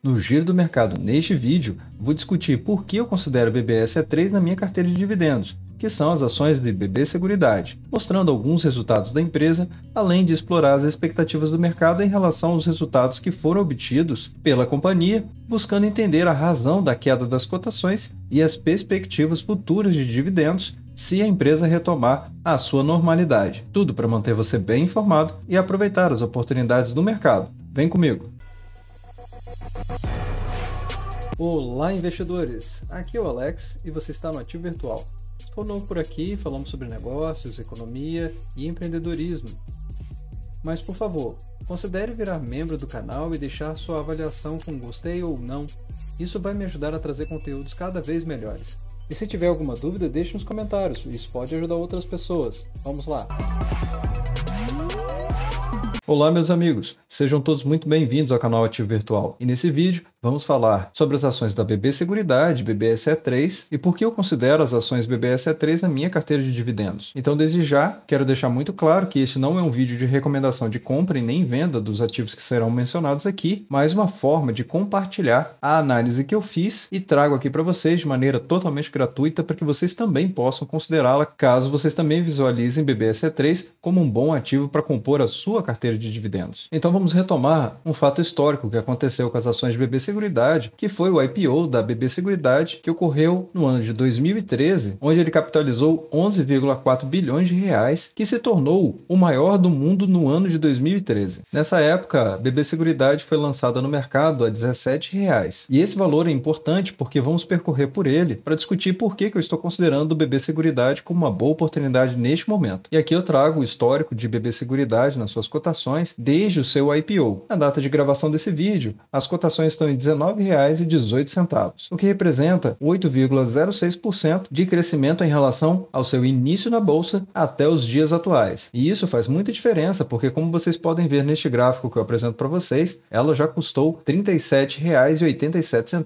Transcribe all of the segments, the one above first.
No giro do mercado neste vídeo, vou discutir por que eu considero BBSE3 na minha carteira de dividendos, que são as ações de BB Seguridade, mostrando alguns resultados da empresa, além de explorar as expectativas do mercado em relação aos resultados que foram obtidos pela companhia, buscando entender a razão da queda das cotações e as perspectivas futuras de dividendos se a empresa retomar a sua normalidade. Tudo para manter você bem informado e aproveitar as oportunidades do mercado. Vem comigo! Olá, investidores! Aqui é o Alex e você está no Ativo Virtual. Estou novo por aqui, falamos sobre negócios, economia e empreendedorismo. Mas por favor, considere virar membro do canal e deixar sua avaliação com gostei ou não. Isso vai me ajudar a trazer conteúdos cada vez melhores. E se tiver alguma dúvida, deixe nos comentários, isso pode ajudar outras pessoas. Vamos lá! Olá, meus amigos! Sejam todos muito bem-vindos ao canal Ativo Virtual. E nesse vídeo vamos falar sobre as ações da BB Seguridade, BBSE3 e por que eu considero as ações BBSE3 na minha carteira de dividendos. Então, desde já, quero deixar muito claro que esse não é um vídeo de recomendação de compra e nem venda dos ativos que serão mencionados aqui, mas uma forma de compartilhar a análise que eu fiz e trago aqui para vocês de maneira totalmente gratuita para que vocês também possam considerá-la caso vocês também visualizem BBSE3 como um bom ativo para compor a sua carteira de dividendos. Então vamos retomar um fato histórico que aconteceu com as ações BB Seguridade, que foi o IPO da BB Seguridade que ocorreu no ano de 2013, onde ele capitalizou 11,4 bilhões de reais, que se tornou o maior do mundo no ano de 2013. Nessa época, a BB Seguridade foi lançada no mercado a 17. Reais. E esse valor é importante porque vamos percorrer por ele para discutir por que, que eu estou considerando o BB Seguridade como uma boa oportunidade neste momento. E aqui eu trago o histórico de BB Seguridade nas suas cotações cotações desde o seu IPO. Na data de gravação desse vídeo, as cotações estão em R$ 19,18, o que representa 8,06% de crescimento em relação ao seu início na bolsa até os dias atuais. E isso faz muita diferença, porque como vocês podem ver neste gráfico que eu apresento para vocês, ela já custou R$ 37,87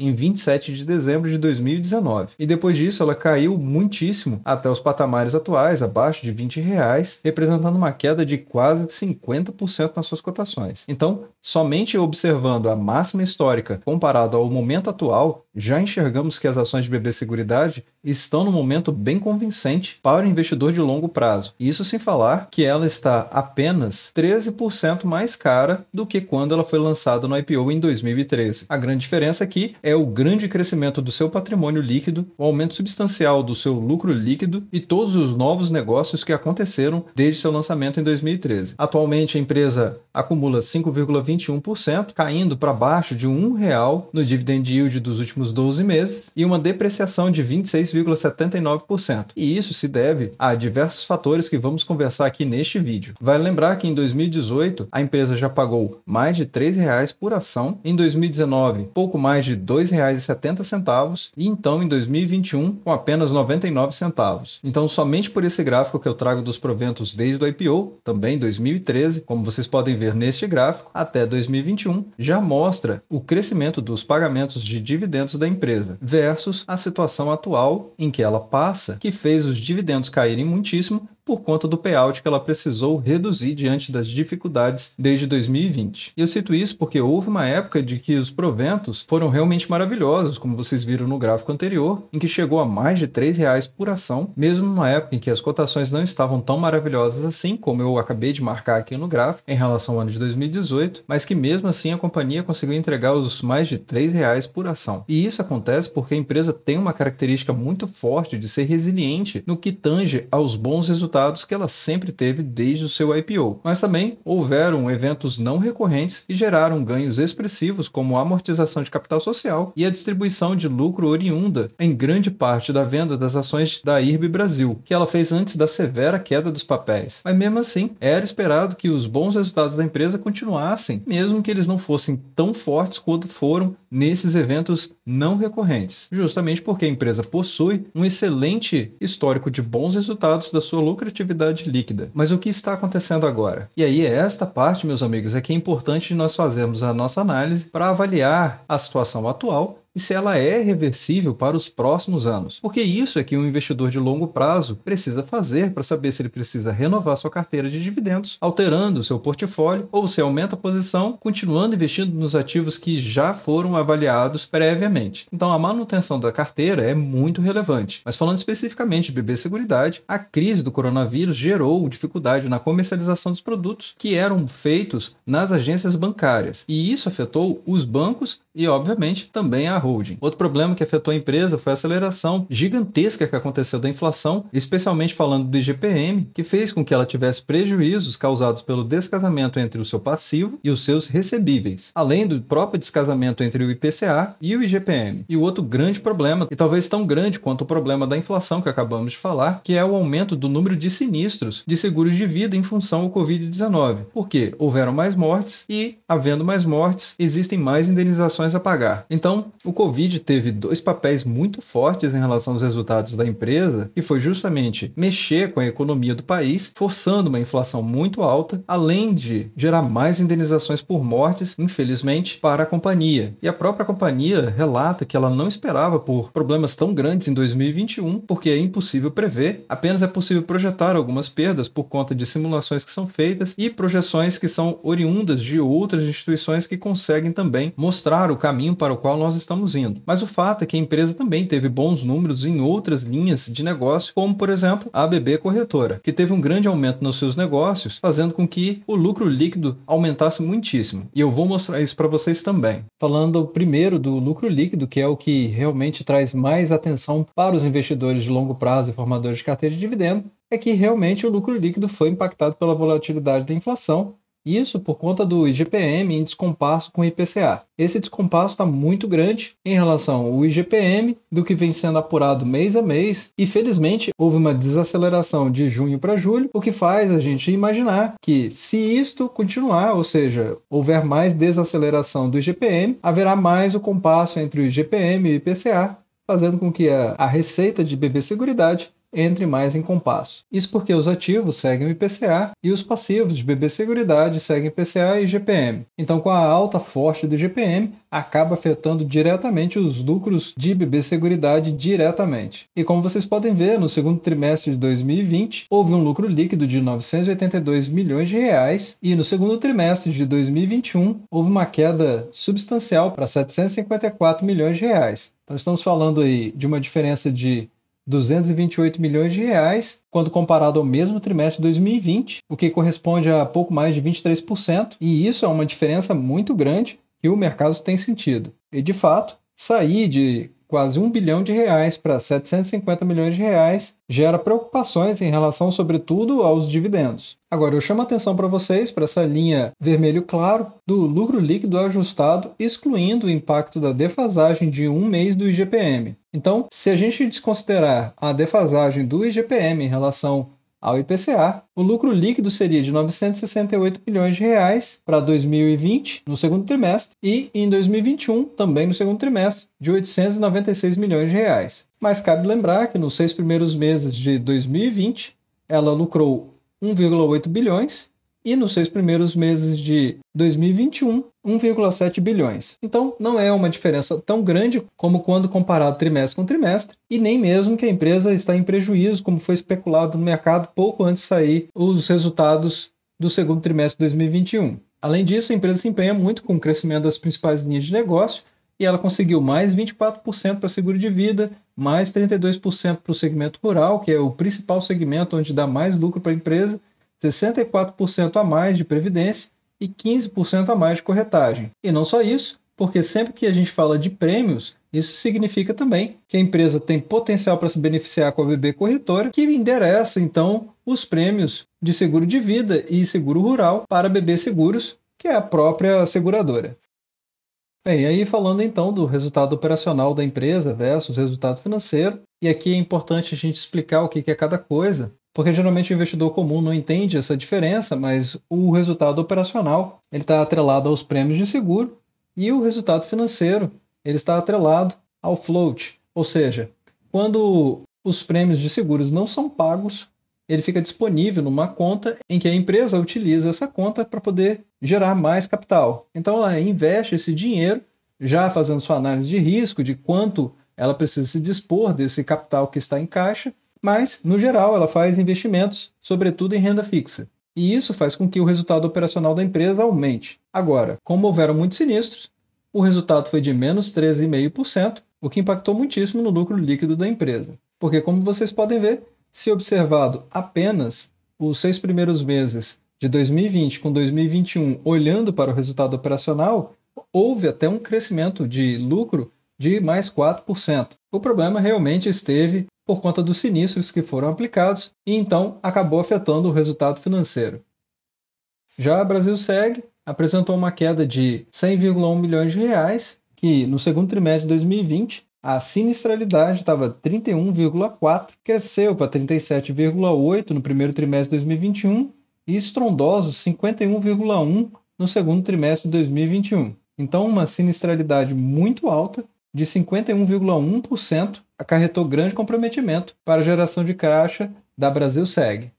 em 27 de dezembro de 2019. E depois disso, ela caiu muitíssimo até os patamares atuais, abaixo de 20 reais, representando uma queda de quase 50% nas suas cotações. Então, somente observando a máxima histórica comparado ao momento atual, já enxergamos que as ações de BB Seguridade estão num momento bem convincente para o investidor de longo prazo. Isso sem falar que ela está apenas 13% mais cara do que quando ela foi lançada no IPO em 2013. A grande diferença aqui é o grande crescimento do seu patrimônio líquido, o aumento substancial do seu lucro líquido e todos os novos negócios que aconteceram desde seu lançamento em 2013. Atualmente a empresa acumula 5,21%, caindo para baixo de R$ real no dividend yield dos últimos últimos 12 meses e uma depreciação de 26,79%. E isso se deve a diversos fatores que vamos conversar aqui neste vídeo. Vale lembrar que em 2018 a empresa já pagou mais de R$ 3,00 por ação, em 2019 pouco mais de R$ 2,70 e então em 2021 com apenas 99 centavos. Então somente por esse gráfico que eu trago dos proventos desde o IPO, também 2013, como vocês podem ver neste gráfico, até 2021, já mostra o crescimento dos pagamentos de dividendos da empresa, versus a situação atual em que ela passa, que fez os dividendos caírem muitíssimo por conta do payout que ela precisou reduzir diante das dificuldades desde 2020. E eu cito isso porque houve uma época de que os proventos foram realmente maravilhosos, como vocês viram no gráfico anterior, em que chegou a mais de R$ reais por ação, mesmo numa época em que as cotações não estavam tão maravilhosas assim, como eu acabei de marcar aqui no gráfico, em relação ao ano de 2018, mas que mesmo assim a companhia conseguiu entregar os mais de R$ reais por ação. E isso acontece porque a empresa tem uma característica muito forte de ser resiliente no que tange aos bons resultados resultados que ela sempre teve desde o seu IPO, mas também houveram eventos não recorrentes e geraram ganhos expressivos como a amortização de capital social e a distribuição de lucro oriunda em grande parte da venda das ações da IRB Brasil, que ela fez antes da severa queda dos papéis. Mas mesmo assim, era esperado que os bons resultados da empresa continuassem, mesmo que eles não fossem tão fortes quanto foram nesses eventos não recorrentes, justamente porque a empresa possui um excelente histórico de bons resultados da sua lucratividade líquida. Mas o que está acontecendo agora? E aí, é esta parte, meus amigos, é que é importante nós fazermos a nossa análise para avaliar a situação atual e se ela é reversível para os próximos anos. Porque isso é que um investidor de longo prazo precisa fazer para saber se ele precisa renovar sua carteira de dividendos, alterando o seu portfólio ou se aumenta a posição, continuando investindo nos ativos que já foram avaliados previamente. Então a manutenção da carteira é muito relevante. Mas falando especificamente de BB Seguridade, a crise do coronavírus gerou dificuldade na comercialização dos produtos que eram feitos nas agências bancárias, e isso afetou os bancos e, obviamente, também a holding. Outro problema que afetou a empresa foi a aceleração gigantesca que aconteceu da inflação, especialmente falando do IGPM, que fez com que ela tivesse prejuízos causados pelo descasamento entre o seu passivo e os seus recebíveis, além do próprio descasamento entre o IPCA e o IGPM. E o outro grande problema, e talvez tão grande quanto o problema da inflação que acabamos de falar, que é o aumento do número de sinistros de seguros de vida em função ao Covid-19. Porque houveram mais mortes e, havendo mais mortes, existem mais indenizações a pagar. Então, o Covid teve dois papéis muito fortes em relação aos resultados da empresa, que foi justamente mexer com a economia do país, forçando uma inflação muito alta, além de gerar mais indenizações por mortes, infelizmente, para a companhia. E a própria companhia relata que ela não esperava por problemas tão grandes em 2021, porque é impossível prever, apenas é possível projetar algumas perdas por conta de simulações que são feitas e projeções que são oriundas de outras instituições que conseguem também mostrar o caminho para o qual nós estamos estamos indo. Mas o fato é que a empresa também teve bons números em outras linhas de negócio, como por exemplo a ABB Corretora, que teve um grande aumento nos seus negócios, fazendo com que o lucro líquido aumentasse muitíssimo. E eu vou mostrar isso para vocês também. Falando primeiro do lucro líquido, que é o que realmente traz mais atenção para os investidores de longo prazo e formadores de carteira de dividendo, é que realmente o lucro líquido foi impactado pela volatilidade da inflação isso por conta do IGPM em descompasso com o IPCA. Esse descompasso está muito grande em relação ao IGPM do que vem sendo apurado mês a mês, e felizmente houve uma desaceleração de junho para julho, o que faz a gente imaginar que, se isto continuar, ou seja, houver mais desaceleração do IGPM, haverá mais o compasso entre o IGPM e o IPCA, fazendo com que a, a receita de BB Seguridade entre mais em compasso. Isso porque os ativos seguem o IPCA e os passivos de BB Seguridade seguem IPCA e GPM. Então, com a alta forte do GPM, acaba afetando diretamente os lucros de BB Seguridade diretamente. E como vocês podem ver, no segundo trimestre de 2020, houve um lucro líquido de 982 milhões de reais e no segundo trimestre de 2021 houve uma queda substancial para 754 milhões de reais. Então estamos falando aí de uma diferença de 228 milhões de reais, quando comparado ao mesmo trimestre de 2020, o que corresponde a pouco mais de 23%, e isso é uma diferença muito grande que o mercado tem sentido. E de fato, sair de quase 1 bilhão de reais para 750 milhões de reais, gera preocupações em relação, sobretudo, aos dividendos. Agora, eu chamo a atenção para vocês para essa linha vermelho claro do lucro líquido ajustado, excluindo o impacto da defasagem de um mês do IGPM. Então, se a gente desconsiderar a defasagem do IGPM em relação ao IPCA. O lucro líquido seria de 968 milhões de reais para 2020, no segundo trimestre, e em 2021, também no segundo trimestre, de 896 milhões de reais. Mas cabe lembrar que nos seis primeiros meses de 2020, ela lucrou 1,8 bilhões e nos seis primeiros meses de 2021, 1,7 bilhões. Então, não é uma diferença tão grande como quando comparado trimestre com trimestre, e nem mesmo que a empresa está em prejuízo, como foi especulado no mercado pouco antes de sair os resultados do segundo trimestre de 2021. Além disso, a empresa se empenha muito com o crescimento das principais linhas de negócio, e ela conseguiu mais 24% para seguro de vida, mais 32% para o segmento rural, que é o principal segmento onde dá mais lucro para a empresa, 64% a mais de previdência e 15% a mais de corretagem. E não só isso, porque sempre que a gente fala de prêmios, isso significa também que a empresa tem potencial para se beneficiar com a BB Corretora, que endereça então os prêmios de seguro de vida e seguro rural para a BB Seguros, que é a própria seguradora. Bem, aí falando então do resultado operacional da empresa versus resultado financeiro, e aqui é importante a gente explicar o que é cada coisa, porque geralmente o investidor comum não entende essa diferença, mas o resultado operacional ele está atrelado aos prêmios de seguro e o resultado financeiro ele está atrelado ao float, ou seja, quando os prêmios de seguros não são pagos, ele fica disponível numa conta em que a empresa utiliza essa conta para poder gerar mais capital. Então ela investe esse dinheiro, já fazendo sua análise de risco, de quanto ela precisa se dispor desse capital que está em caixa, mas, no geral, ela faz investimentos, sobretudo em renda fixa. E isso faz com que o resultado operacional da empresa aumente. Agora, como houveram muitos sinistros, o resultado foi de menos 13,5%, o que impactou muitíssimo no lucro líquido da empresa. Porque, como vocês podem ver, se observado apenas os seis primeiros meses de 2020 com 2021, olhando para o resultado operacional, houve até um crescimento de lucro de mais 4%. O problema realmente esteve por conta dos sinistros que foram aplicados e então acabou afetando o resultado financeiro. Já o Brasil segue apresentou uma queda de 100,1 milhões de reais, que no segundo trimestre de 2020 a sinistralidade estava 31,4, cresceu para 37,8 no primeiro trimestre de 2021 e estrondoso 51,1 no segundo trimestre de 2021. Então, uma sinistralidade muito alta de 51,1% acarretou grande comprometimento para a geração de caixa da Brasil Seg.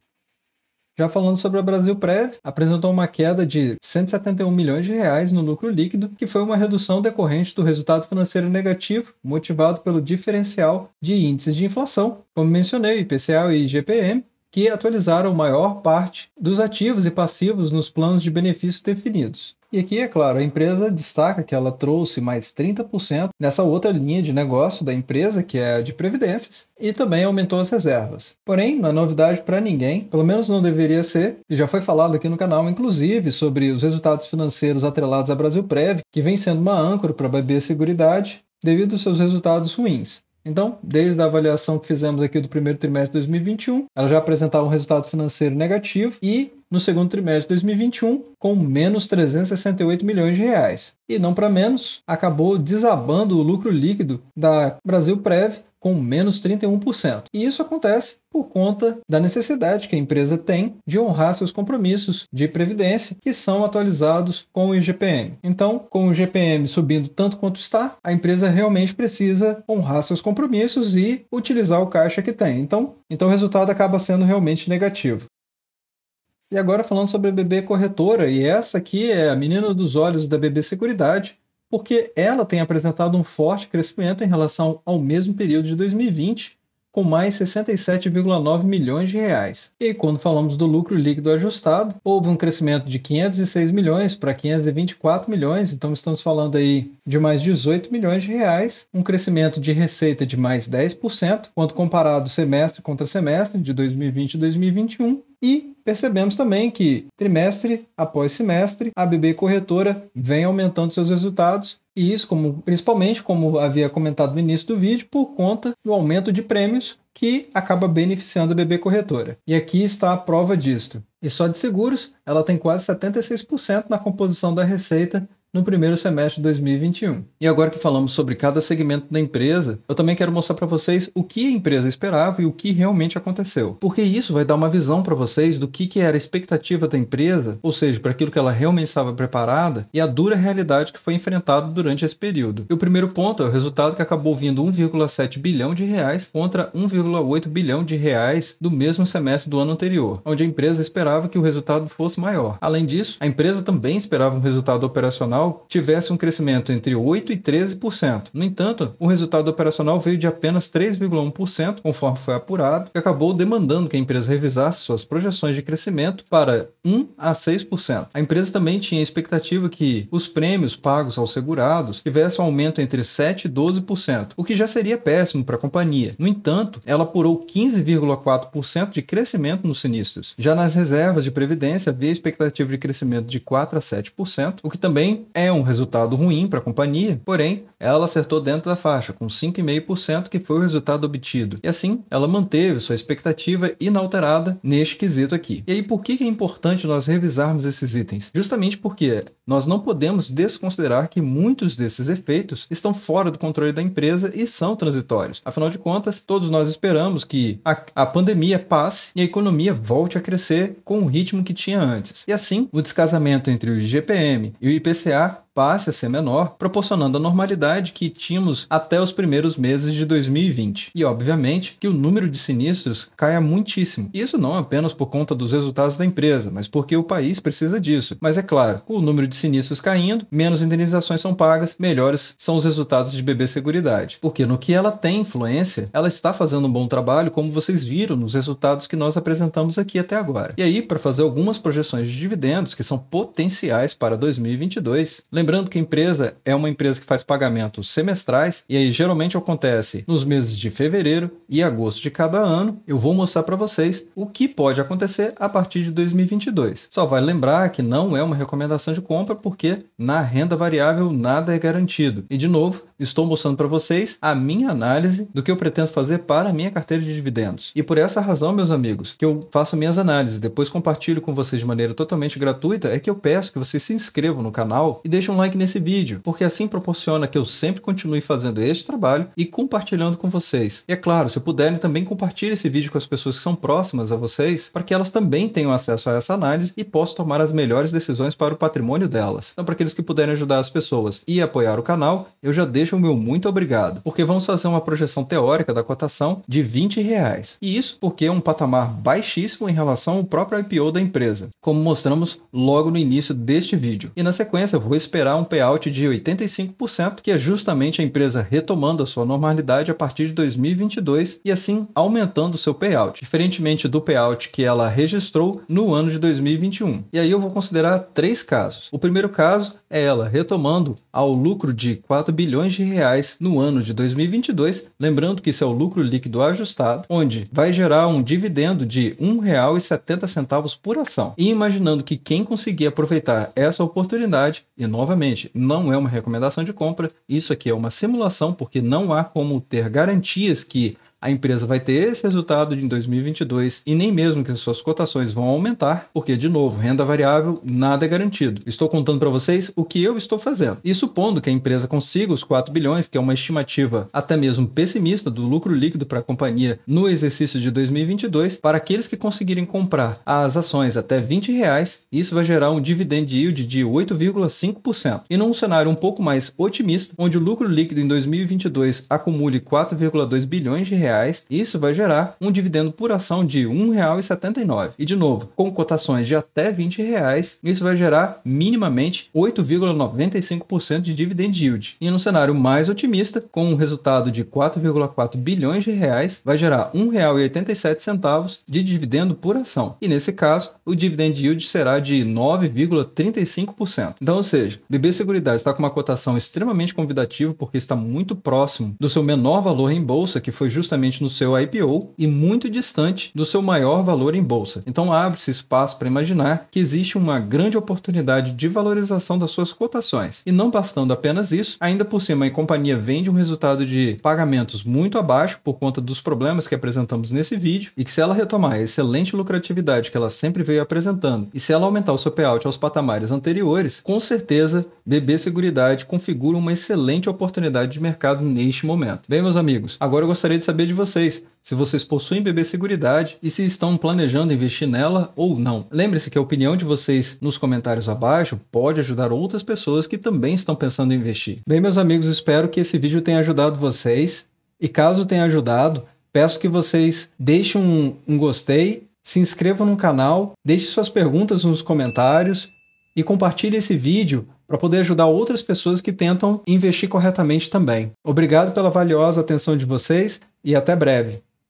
Já falando sobre a Brasil Prev, apresentou uma queda de 171 milhões de reais no lucro líquido, que foi uma redução decorrente do resultado financeiro negativo, motivado pelo diferencial de índices de inflação, como mencionei, IPCA e IGPM, que atualizaram maior parte dos ativos e passivos nos planos de benefício definidos. E aqui, é claro, a empresa destaca que ela trouxe mais 30% nessa outra linha de negócio da empresa, que é a de previdências, e também aumentou as reservas. Porém, não é novidade para ninguém, pelo menos não deveria ser, e já foi falado aqui no canal, inclusive, sobre os resultados financeiros atrelados à Brasilprev, que vem sendo uma âncora para a BB Seguridade, devido aos seus resultados ruins. Então, desde a avaliação que fizemos aqui do primeiro trimestre de 2021, ela já apresentava um resultado financeiro negativo e no segundo trimestre de 2021 com menos 368 milhões de reais. E não para menos, acabou desabando o lucro líquido da Brasil Prev com menos 31%. E isso acontece por conta da necessidade que a empresa tem de honrar seus compromissos de previdência, que são atualizados com o IGPM. Então, com o IGPM subindo tanto quanto está, a empresa realmente precisa honrar seus compromissos e utilizar o caixa que tem. Então, então o resultado acaba sendo realmente negativo. E agora falando sobre a BB Corretora, e essa aqui é a menina dos olhos da BB Seguridade, porque ela tem apresentado um forte crescimento em relação ao mesmo período de 2020, com mais 67,9 milhões de reais. E quando falamos do lucro líquido ajustado, houve um crescimento de 506 milhões para 524 milhões, então estamos falando aí de mais 18 milhões de reais, um crescimento de receita de mais 10%, quando comparado semestre contra semestre de 2020 e 2021, e percebemos também que trimestre após semestre a BB corretora vem aumentando seus resultados e isso, como, principalmente, como havia comentado no início do vídeo, por conta do aumento de prêmios que acaba beneficiando a BB Corretora. E aqui está a prova disto. E só de seguros, ela tem quase 76% na composição da receita no primeiro semestre de 2021. E agora que falamos sobre cada segmento da empresa, eu também quero mostrar para vocês o que a empresa esperava e o que realmente aconteceu. Porque isso vai dar uma visão para vocês do que, que era a expectativa da empresa, ou seja, para aquilo que ela realmente estava preparada e a dura realidade que foi enfrentada durante esse período. E o primeiro ponto é o resultado que acabou vindo 1,7 bilhão de reais contra 1,8 bilhão de reais do mesmo semestre do ano anterior, onde a empresa esperava que o resultado fosse maior. Além disso, a empresa também esperava um resultado operacional operacional tivesse um crescimento entre 8% e 13%. No entanto, o resultado operacional veio de apenas 3,1%, conforme foi apurado, que acabou demandando que a empresa revisasse suas projeções de crescimento para 1 a 6%. A empresa também tinha a expectativa que os prêmios pagos aos segurados tivessem um aumento entre 7 e 12%, o que já seria péssimo para a companhia. No entanto, ela apurou 15,4% de crescimento nos sinistros. Já nas reservas de previdência, havia expectativa de crescimento de 4 a 7%, o que também é um resultado ruim para a companhia, porém, ela acertou dentro da faixa, com 5,5%, que foi o resultado obtido. E assim, ela manteve sua expectativa inalterada neste quesito aqui. E aí, por que é importante nós revisarmos esses itens? Justamente porque nós não podemos desconsiderar que muitos desses efeitos estão fora do controle da empresa e são transitórios. Afinal de contas, todos nós esperamos que a, a pandemia passe e a economia volte a crescer com o ritmo que tinha antes. E assim, o descasamento entre o IGPM e o IPCA ya passe a ser menor, proporcionando a normalidade que tínhamos até os primeiros meses de 2020. E, obviamente, que o número de sinistros caia muitíssimo. Isso não apenas por conta dos resultados da empresa, mas porque o país precisa disso. Mas é claro, com o número de sinistros caindo, menos indenizações são pagas, melhores são os resultados de BB Seguridade. Porque no que ela tem influência, ela está fazendo um bom trabalho, como vocês viram nos resultados que nós apresentamos aqui até agora. E aí, para fazer algumas projeções de dividendos que são potenciais para 2022, lembrando Lembrando que a empresa é uma empresa que faz pagamentos semestrais e aí geralmente acontece nos meses de fevereiro e agosto de cada ano. Eu vou mostrar para vocês o que pode acontecer a partir de 2022. Só vai lembrar que não é uma recomendação de compra porque na renda variável nada é garantido. E de novo, Estou mostrando para vocês a minha análise do que eu pretendo fazer para a minha carteira de dividendos. E por essa razão, meus amigos, que eu faço minhas análises, depois compartilho com vocês de maneira totalmente gratuita, é que eu peço que vocês se inscrevam no canal e deixem um like nesse vídeo, porque assim proporciona que eu sempre continue fazendo este trabalho e compartilhando com vocês. E é claro, se puderem também compartilhe esse vídeo com as pessoas que são próximas a vocês, para que elas também tenham acesso a essa análise e possam tomar as melhores decisões para o patrimônio delas. Então, para aqueles que puderem ajudar as pessoas e apoiar o canal, eu já deixo o meu muito obrigado, porque vamos fazer uma projeção teórica da cotação de 20 reais. E isso porque é um patamar baixíssimo em relação ao próprio IPO da empresa, como mostramos logo no início deste vídeo. E na sequência vou esperar um payout de 85%, que é justamente a empresa retomando a sua normalidade a partir de 2022 e assim aumentando seu payout, diferentemente do payout que ela registrou no ano de 2021. E aí eu vou considerar três casos. O primeiro caso é ela retomando ao lucro de 4 bilhões de reais no ano de 2022, lembrando que isso é o lucro líquido ajustado, onde vai gerar um dividendo de R$ 1,70 por ação. E imaginando que quem conseguir aproveitar essa oportunidade, e novamente, não é uma recomendação de compra, isso aqui é uma simulação porque não há como ter garantias que a empresa vai ter esse resultado em 2022 e nem mesmo que as suas cotações vão aumentar, porque, de novo, renda variável, nada é garantido. Estou contando para vocês o que eu estou fazendo. E supondo que a empresa consiga os 4 bilhões, que é uma estimativa até mesmo pessimista do lucro líquido para a companhia no exercício de 2022, para aqueles que conseguirem comprar as ações até 20 reais, isso vai gerar um dividend yield de 8,5%. E num cenário um pouco mais otimista, onde o lucro líquido em 2022 acumule 4,2 bilhões de reais, reais, isso vai gerar um dividendo por ação de R$ 1,79. E de novo, com cotações de até R$ 20, reais, isso vai gerar minimamente 8,95% de dividend yield. E no cenário mais otimista, com um resultado de 4,4 bilhões de reais, vai gerar R$ 1,87 de dividendo por ação. E nesse caso, o dividend yield será de 9,35%. Então, ou seja, BB Seguridade está com uma cotação extremamente convidativa porque está muito próximo do seu menor valor em bolsa, que foi justamente diretamente no seu IPO e muito distante do seu maior valor em bolsa. Então abre-se espaço para imaginar que existe uma grande oportunidade de valorização das suas cotações. E não bastando apenas isso, ainda por cima a companhia vende um resultado de pagamentos muito abaixo por conta dos problemas que apresentamos nesse vídeo e que se ela retomar a excelente lucratividade que ela sempre veio apresentando e se ela aumentar o seu payout aos patamares anteriores, com certeza BB Seguridade configura uma excelente oportunidade de mercado neste momento. Bem, meus amigos, agora eu gostaria de saber de vocês, se vocês possuem bebê seguridade e se estão planejando investir nela ou não. Lembre-se que a opinião de vocês nos comentários abaixo pode ajudar outras pessoas que também estão pensando em investir. Bem, meus amigos, espero que esse vídeo tenha ajudado vocês e caso tenha ajudado, peço que vocês deixem um, um gostei, se inscrevam no canal, deixem suas perguntas nos comentários e compartilhem esse vídeo para poder ajudar outras pessoas que tentam investir corretamente também. Obrigado pela valiosa atenção de vocês e até breve.